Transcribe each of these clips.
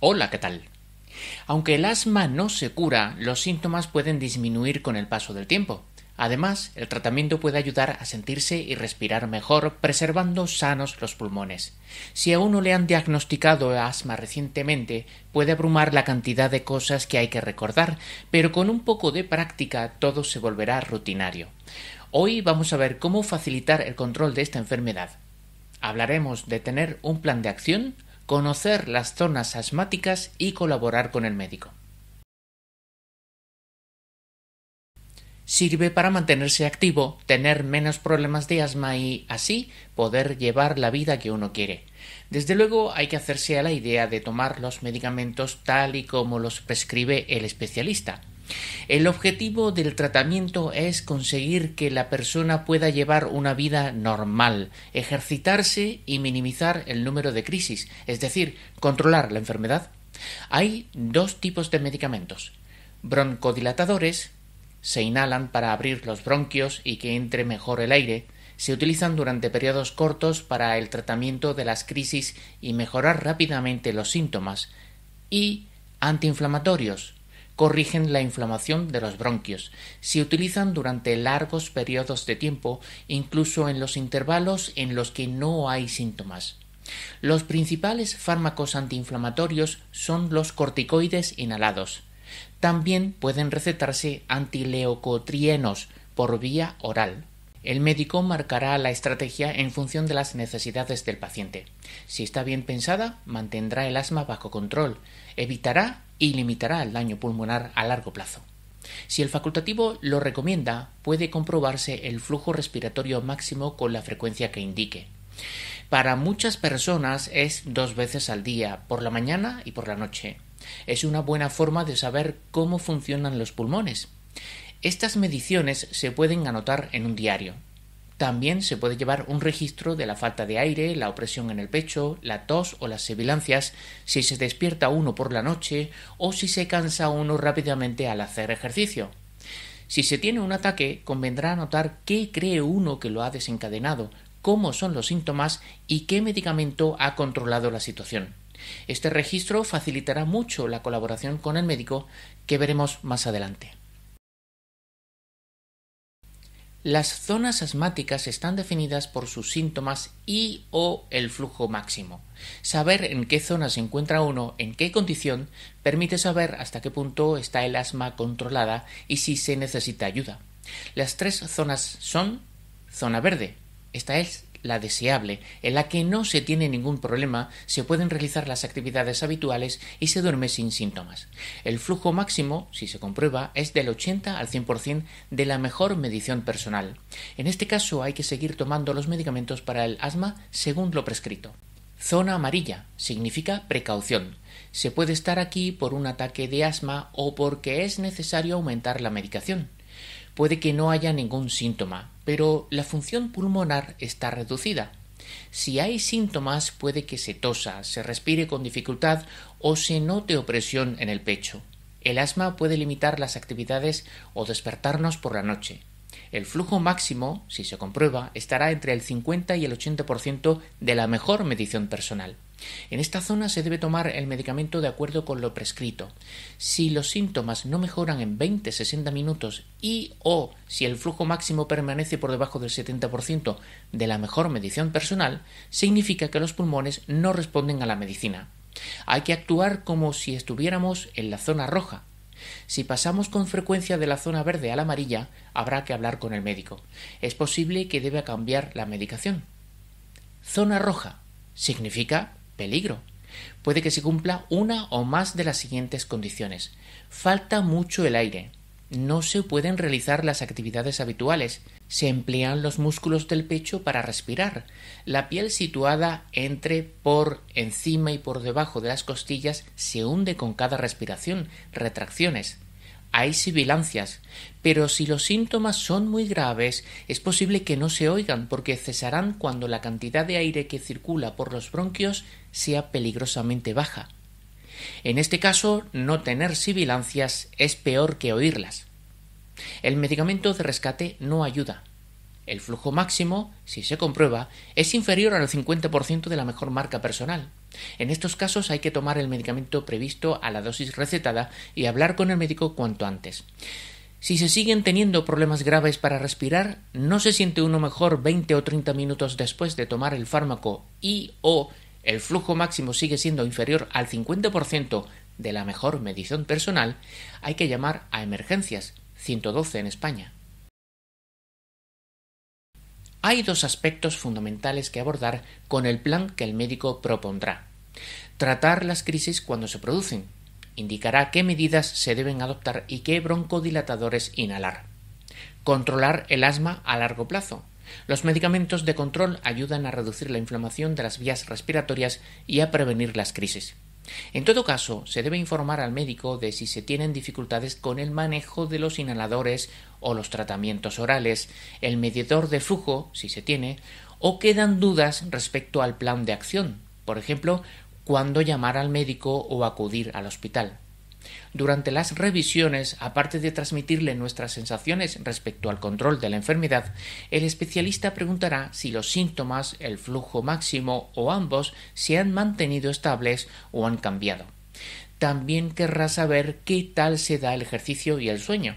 Hola, ¿qué tal? Aunque el asma no se cura, los síntomas pueden disminuir con el paso del tiempo. Además, el tratamiento puede ayudar a sentirse y respirar mejor, preservando sanos los pulmones. Si a uno le han diagnosticado asma recientemente, puede abrumar la cantidad de cosas que hay que recordar, pero con un poco de práctica todo se volverá rutinario. Hoy vamos a ver cómo facilitar el control de esta enfermedad. Hablaremos de tener un plan de acción, conocer las zonas asmáticas y colaborar con el médico. Sirve para mantenerse activo, tener menos problemas de asma y así poder llevar la vida que uno quiere. Desde luego hay que hacerse a la idea de tomar los medicamentos tal y como los prescribe el especialista, el objetivo del tratamiento es conseguir que la persona pueda llevar una vida normal, ejercitarse y minimizar el número de crisis, es decir, controlar la enfermedad. Hay dos tipos de medicamentos, broncodilatadores, se inhalan para abrir los bronquios y que entre mejor el aire, se utilizan durante periodos cortos para el tratamiento de las crisis y mejorar rápidamente los síntomas, y antiinflamatorios, corrigen la inflamación de los bronquios. Se utilizan durante largos periodos de tiempo, incluso en los intervalos en los que no hay síntomas. Los principales fármacos antiinflamatorios son los corticoides inhalados. También pueden recetarse antileucotrienos por vía oral. El médico marcará la estrategia en función de las necesidades del paciente. Si está bien pensada, mantendrá el asma bajo control, evitará y limitará el daño pulmonar a largo plazo. Si el facultativo lo recomienda, puede comprobarse el flujo respiratorio máximo con la frecuencia que indique. Para muchas personas es dos veces al día, por la mañana y por la noche. Es una buena forma de saber cómo funcionan los pulmones. Estas mediciones se pueden anotar en un diario. También se puede llevar un registro de la falta de aire, la opresión en el pecho, la tos o las sibilancias, si se despierta uno por la noche o si se cansa uno rápidamente al hacer ejercicio. Si se tiene un ataque, convendrá anotar qué cree uno que lo ha desencadenado, cómo son los síntomas y qué medicamento ha controlado la situación. Este registro facilitará mucho la colaboración con el médico que veremos más adelante. Las zonas asmáticas están definidas por sus síntomas y o el flujo máximo. Saber en qué zona se encuentra uno, en qué condición, permite saber hasta qué punto está el asma controlada y si se necesita ayuda. Las tres zonas son zona verde. Esta es la deseable, en la que no se tiene ningún problema, se pueden realizar las actividades habituales y se duerme sin síntomas. El flujo máximo, si se comprueba, es del 80 al 100% de la mejor medición personal. En este caso hay que seguir tomando los medicamentos para el asma según lo prescrito. Zona amarilla significa precaución. Se puede estar aquí por un ataque de asma o porque es necesario aumentar la medicación puede que no haya ningún síntoma, pero la función pulmonar está reducida. Si hay síntomas puede que se tosa, se respire con dificultad o se note opresión en el pecho. El asma puede limitar las actividades o despertarnos por la noche. El flujo máximo, si se comprueba, estará entre el 50 y el 80% de la mejor medición personal. En esta zona se debe tomar el medicamento de acuerdo con lo prescrito. Si los síntomas no mejoran en 20-60 minutos y o si el flujo máximo permanece por debajo del 70% de la mejor medición personal, significa que los pulmones no responden a la medicina. Hay que actuar como si estuviéramos en la zona roja. Si pasamos con frecuencia de la zona verde a la amarilla, habrá que hablar con el médico. Es posible que deba cambiar la medicación. Zona roja significa peligro. Puede que se cumpla una o más de las siguientes condiciones. Falta mucho el aire. No se pueden realizar las actividades habituales. Se emplean los músculos del pecho para respirar. La piel situada entre por encima y por debajo de las costillas se hunde con cada respiración, retracciones hay sibilancias, pero si los síntomas son muy graves, es posible que no se oigan porque cesarán cuando la cantidad de aire que circula por los bronquios sea peligrosamente baja. En este caso, no tener sibilancias es peor que oírlas. El medicamento de rescate no ayuda. El flujo máximo, si se comprueba, es inferior al 50% de la mejor marca personal. En estos casos hay que tomar el medicamento previsto a la dosis recetada y hablar con el médico cuanto antes. Si se siguen teniendo problemas graves para respirar, no se siente uno mejor 20 o 30 minutos después de tomar el fármaco y o el flujo máximo sigue siendo inferior al 50% de la mejor medición personal, hay que llamar a emergencias 112 en España. Hay dos aspectos fundamentales que abordar con el plan que el médico propondrá. Tratar las crisis cuando se producen. Indicará qué medidas se deben adoptar y qué broncodilatadores inhalar. Controlar el asma a largo plazo. Los medicamentos de control ayudan a reducir la inflamación de las vías respiratorias y a prevenir las crisis. En todo caso, se debe informar al médico de si se tienen dificultades con el manejo de los inhaladores o los tratamientos orales, el medidor de flujo, si se tiene, o quedan dudas respecto al plan de acción, por ejemplo, cuándo llamar al médico o acudir al hospital. Durante las revisiones, aparte de transmitirle nuestras sensaciones respecto al control de la enfermedad, el especialista preguntará si los síntomas, el flujo máximo o ambos se han mantenido estables o han cambiado. También querrá saber qué tal se da el ejercicio y el sueño.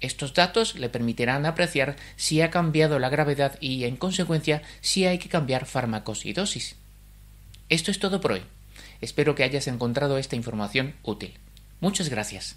Estos datos le permitirán apreciar si ha cambiado la gravedad y, en consecuencia, si hay que cambiar fármacos y dosis. Esto es todo por hoy. Espero que hayas encontrado esta información útil. Muchas gracias.